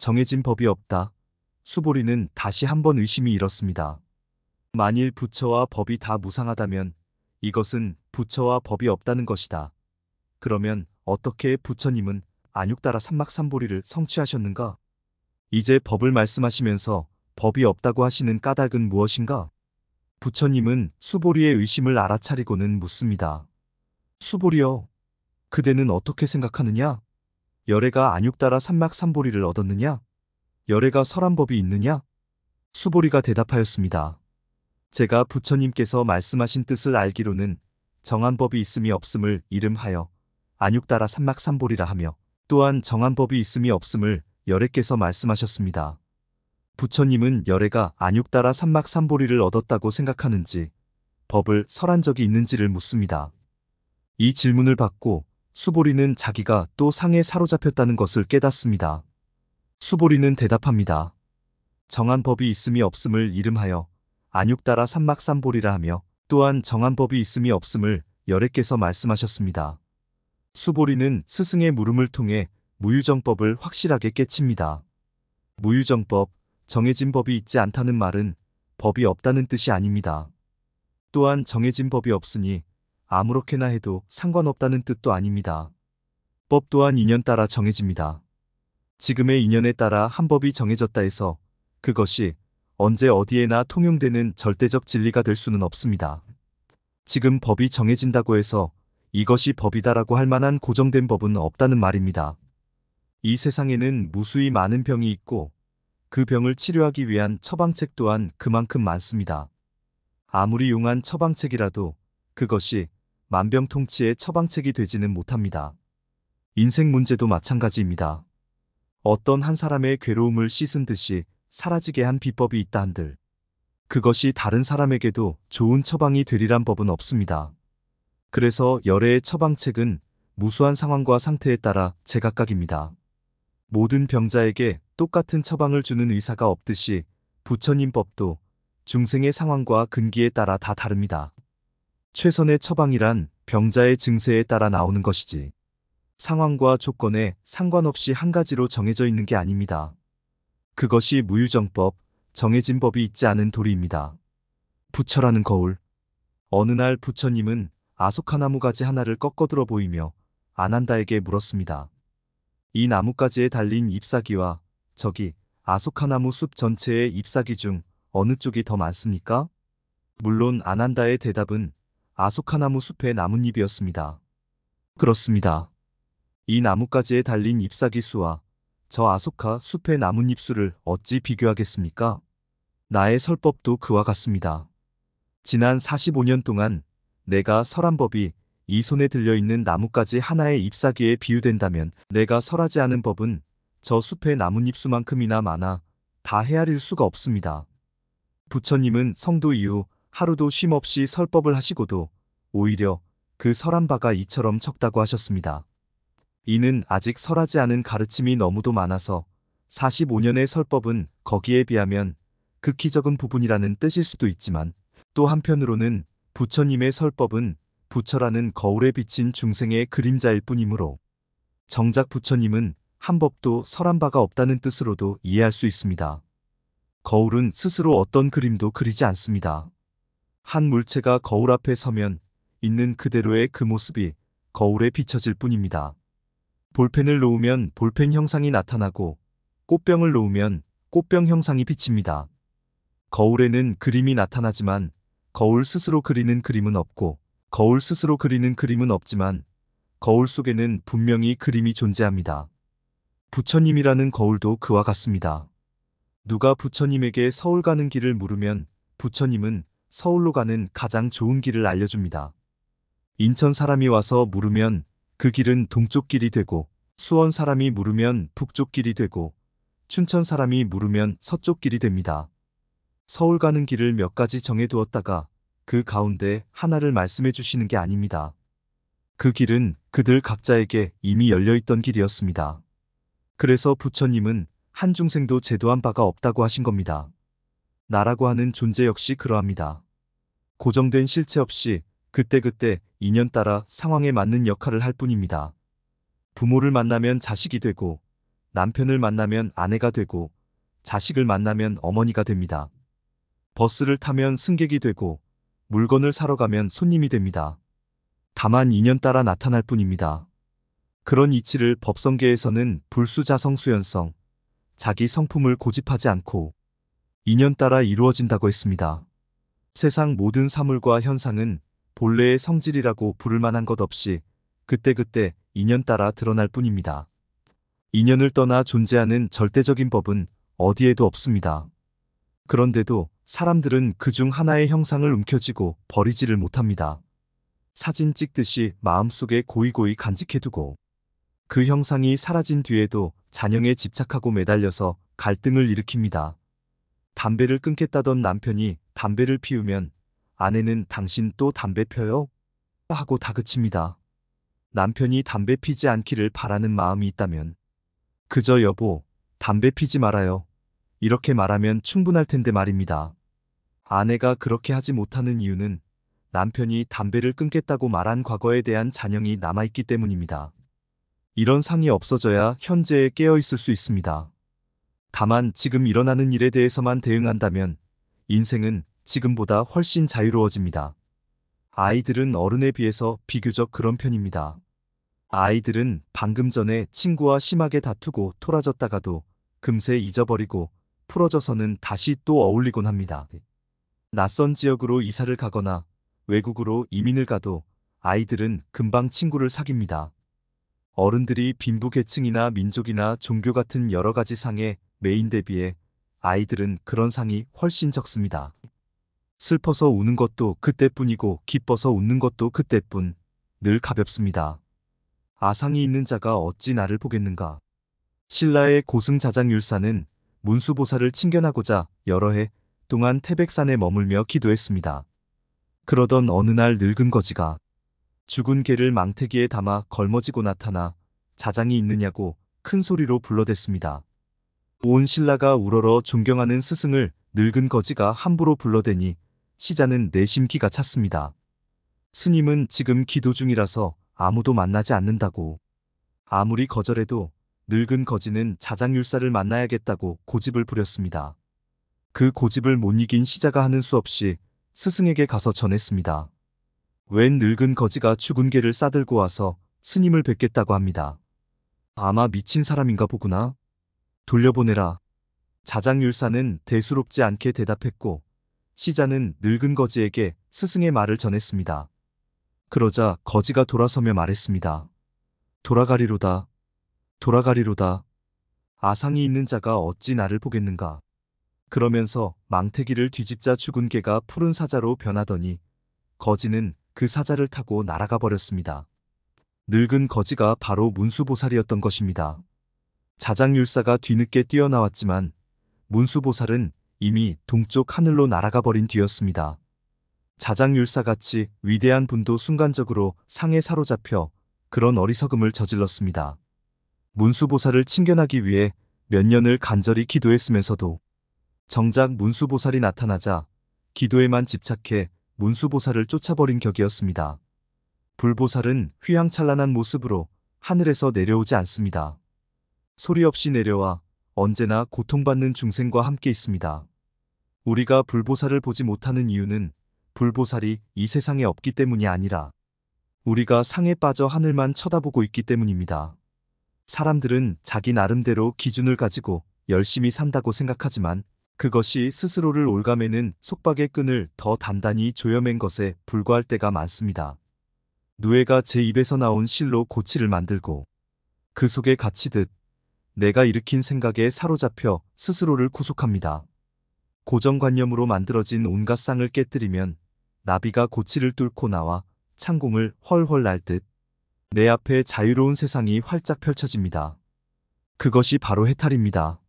정해진 법이 없다. 수보리는 다시 한번 의심이 일었습니다. 만일 부처와 법이 다 무상하다면 이것은 부처와 법이 없다는 것이다. 그러면 어떻게 부처님은 안육따라 삼막삼보리를 성취하셨는가? 이제 법을 말씀하시면서 법이 없다고 하시는 까닭은 무엇인가? 부처님은 수보리의 의심을 알아차리고는 묻습니다. 수보리여, 그대는 어떻게 생각하느냐? 열애가 안육 따라 삼막 삼보리를 얻었느냐? 열애가 설한 법이 있느냐? 수보리가 대답하였습니다. 제가 부처님께서 말씀하신 뜻을 알기로는 정한 법이 있음이 없음을 이름하여 안육 따라 삼막 삼보리라 하며 또한 정한 법이 있음이 없음을 열애께서 말씀하셨습니다. 부처님은 열애가 안육 따라 삼막 삼보리를 얻었다고 생각하는지 법을 설한 적이 있는지를 묻습니다. 이 질문을 받고 수보리는 자기가 또 상에 사로잡혔다는 것을 깨닫습니다. 수보리는 대답합니다. 정한 법이 있음이 없음을 이름하여 안육따라 삼막삼보리라 하며 또한 정한 법이 있음이 없음을 여래께서 말씀하셨습니다. 수보리는 스승의 물음을 통해 무유정법을 확실하게 깨칩니다. 무유정법, 정해진 법이 있지 않다는 말은 법이 없다는 뜻이 아닙니다. 또한 정해진 법이 없으니 아무렇게나 해도 상관없다는 뜻도 아닙니다. 법 또한 인연 따라 정해집니다. 지금의 인연에 따라 한 법이 정해졌다 해서 그것이 언제 어디에나 통용되는 절대적 진리가 될 수는 없습니다. 지금 법이 정해진다고 해서 이것이 법이다라고 할 만한 고정된 법은 없다는 말입니다. 이 세상에는 무수히 많은 병이 있고 그 병을 치료하기 위한 처방책 또한 그만큼 많습니다. 아무리 용한 처방책이라도 그것이 만병통치의 처방책이 되지는 못합니다. 인생 문제도 마찬가지입니다. 어떤 한 사람의 괴로움을 씻은 듯이 사라지게 한 비법이 있다 한들 그것이 다른 사람에게도 좋은 처방이 되리란 법은 없습니다. 그래서 열애의 처방책은 무수한 상황과 상태에 따라 제각각입니다. 모든 병자에게 똑같은 처방을 주는 의사가 없듯이 부처님법도 중생의 상황과 근기에 따라 다 다릅니다. 최선의 처방이란 병자의 증세에 따라 나오는 것이지 상황과 조건에 상관없이 한 가지로 정해져 있는 게 아닙니다. 그것이 무유정법, 정해진 법이 있지 않은 도리입니다. 부처라는 거울 어느 날 부처님은 아소카 나무 가지 하나를 꺾어들어 보이며 아난다에게 물었습니다. 이 나뭇가지에 달린 잎사귀와 저기 아소카 나무 숲 전체의 잎사귀 중 어느 쪽이 더 많습니까? 물론 아난다의 대답은 아소카나무 숲의 나뭇잎이었습니다. 그렇습니다. 이 나뭇가지에 달린 잎사귀 수와 저 아소카 숲의 나뭇잎 수를 어찌 비교하겠습니까? 나의 설법도 그와 같습니다. 지난 45년 동안 내가 설한 법이 이 손에 들려있는 나뭇가지 하나의 잎사귀에 비유된다면 내가 설하지 않은 법은 저 숲의 나뭇잎 수만큼이나 많아 다 헤아릴 수가 없습니다. 부처님은 성도 이후 하루도 쉼 없이 설법을 하시고도 오히려 그 설한 바가 이처럼 적다고 하셨습니다. 이는 아직 설하지 않은 가르침이 너무도 많아서 45년의 설법은 거기에 비하면 극히 적은 부분이라는 뜻일 수도 있지만 또 한편으로는 부처님의 설법은 부처라는 거울에 비친 중생의 그림자일 뿐이므로 정작 부처님은 한 법도 설한 바가 없다는 뜻으로도 이해할 수 있습니다. 거울은 스스로 어떤 그림도 그리지 않습니다. 한 물체가 거울 앞에 서면 있는 그대로의 그 모습이 거울에 비춰질 뿐입니다. 볼펜을 놓으면 볼펜 형상이 나타나고 꽃병을 놓으면 꽃병 형상이 비칩니다. 거울에는 그림이 나타나지만 거울 스스로 그리는 그림은 없고 거울 스스로 그리는 그림은 없지만 거울 속에는 분명히 그림이 존재합니다. 부처님이라는 거울도 그와 같습니다. 누가 부처님에게 서울 가는 길을 물으면 부처님은 서울로 가는 가장 좋은 길을 알려줍니다. 인천 사람이 와서 물으면 그 길은 동쪽 길이 되고 수원 사람이 물으면 북쪽 길이 되고 춘천 사람이 물으면 서쪽 길이 됩니다. 서울 가는 길을 몇 가지 정해두었다가 그 가운데 하나를 말씀해 주시는 게 아닙니다. 그 길은 그들 각자에게 이미 열려있던 길이었습니다. 그래서 부처님은 한중생도 제도한 바가 없다고 하신 겁니다. 나라고 하는 존재 역시 그러합니다. 고정된 실체 없이 그때그때 인연 따라 상황에 맞는 역할을 할 뿐입니다. 부모를 만나면 자식이 되고 남편을 만나면 아내가 되고 자식을 만나면 어머니가 됩니다. 버스를 타면 승객이 되고 물건을 사러 가면 손님이 됩니다. 다만 인연 따라 나타날 뿐입니다. 그런 이치를 법성계에서는 불수자성수연성, 자기 성품을 고집하지 않고 인연따라 이루어진다고 했습니다. 세상 모든 사물과 현상은 본래의 성질이라고 부를 만한 것 없이 그때그때 인연따라 드러날 뿐입니다. 인연을 떠나 존재하는 절대적인 법은 어디에도 없습니다. 그런데도 사람들은 그 중 하나의 형상을 움켜쥐고 버리지를 못합니다. 사진 찍듯이 마음속에 고이고이 간직해두고 그 형상이 사라진 뒤에도 잔영에 집착하고 매달려서 갈등을 일으킵니다. 담배를 끊겠다던 남편이 담배를 피우면 아내는 당신 또 담배 펴요? 아 하고 다그칩니다. 남편이 담배 피지 않기를 바라는 마음이 있다면 그저 여보, 담배 피지 말아요. 이렇게 말하면 충분할 텐데 말입니다. 아내가 그렇게 하지 못하는 이유는 남편이 담배를 끊겠다고 말한 과거에 대한 잔영이 남아있기 때문입니다. 이런 상이 없어져야 현재에 깨어있을 수 있습니다. 다만 지금 일어나는 일에 대해서만 대응한다면 인생은 지금보다 훨씬 자유로워집니다. 아이들은 어른에 비해서 비교적 그런 편입니다. 아이들은 방금 전에 친구와 심하게 다투고 토라졌다가도 금세 잊어버리고 풀어져서는 다시 또 어울리곤 합니다. 낯선 지역으로 이사를 가거나 외국으로 이민을 가도 아이들은 금방 친구를 사깁니다. 어른들이 빈부계층이나 민족이나 종교 같은 여러 가지 상에 메인 대비해 아이들은 그런 상이 훨씬 적습니다. 슬퍼서 우는 것도 그때뿐이고 기뻐서 웃는 것도 그때뿐 늘 가볍습니다. 아상이 있는 자가 어찌 나를 보겠는가. 신라의 고승자장율사는 문수보사를 칭견하고자 여러 해 동안 태백산에 머물며 기도했습니다. 그러던 어느 날 늙은 거지가 죽은 개를 망태기에 담아 걸머지고 나타나 자장이 있느냐고 큰 소리로 불러댔습니다. 온 신라가 우러러 존경하는 스승을 늙은 거지가 함부로 불러대니 시자는 내심 기가 찼습니다. 스님은 지금 기도 중이라서 아무도 만나지 않는다고. 아무리 거절해도 늙은 거지는 자장율사를 만나야겠다고 고집을 부렸습니다. 그 고집을 못 이긴 시자가 하는 수 없이 스승에게 가서 전했습니다. 웬 늙은 거지가 죽은 개를 싸들고 와서 스님을 뵙겠다고 합니다. 아마 미친 사람인가 보구나. 돌려보내라. 자장율사는 대수롭지 않게 대답했고 시자는 늙은 거지에게 스승의 말을 전했습니다. 그러자 거지가 돌아서며 말했습니다. 돌아가리로다. 돌아가리로다. 아상이 있는 자가 어찌 나를 보겠는가. 그러면서 망태기를 뒤집자 죽은 개가 푸른 사자로 변하더니 거지는 그 사자를 타고 날아가 버렸습니다. 늙은 거지가 바로 문수보살이었던 것입니다. 자장율사가 뒤늦게 뛰어나왔지만 문수보살은 이미 동쪽 하늘로 날아가 버린 뒤였습니다. 자장율사같이 위대한 분도 순간적으로 상에 사로잡혀 그런 어리석음을 저질렀습니다. 문수보살을 친견하기 위해 몇 년을 간절히 기도했으면서도 정작 문수보살이 나타나자 기도에만 집착해 문수보살을 쫓아버린 격이었습니다. 불보살은 휘황찬란한 모습으로 하늘에서 내려오지 않습니다. 소리 없이 내려와 언제나 고통받는 중생과 함께 있습니다. 우리가 불보살을 보지 못하는 이유는 불보살이 이 세상에 없기 때문이 아니라 우리가 상에 빠져 하늘만 쳐다보고 있기 때문입니다. 사람들은 자기 나름대로 기준을 가지고 열심히 산다고 생각하지만 그것이 스스로를 올가매는 속박의 끈을 더 단단히 조여맨 것에 불과할 때가 많습니다. 누에가 제 입에서 나온 실로 고치를 만들고 그 속에 갇히듯 내가 일으킨 생각에 사로잡혀 스스로를 구속합니다. 고정관념으로 만들어진 온갖 쌍을 깨뜨리면 나비가 고치를 뚫고 나와 창공을 헐헐 날 듯 내 앞에 자유로운 세상이 활짝 펼쳐집니다. 그것이 바로 해탈입니다.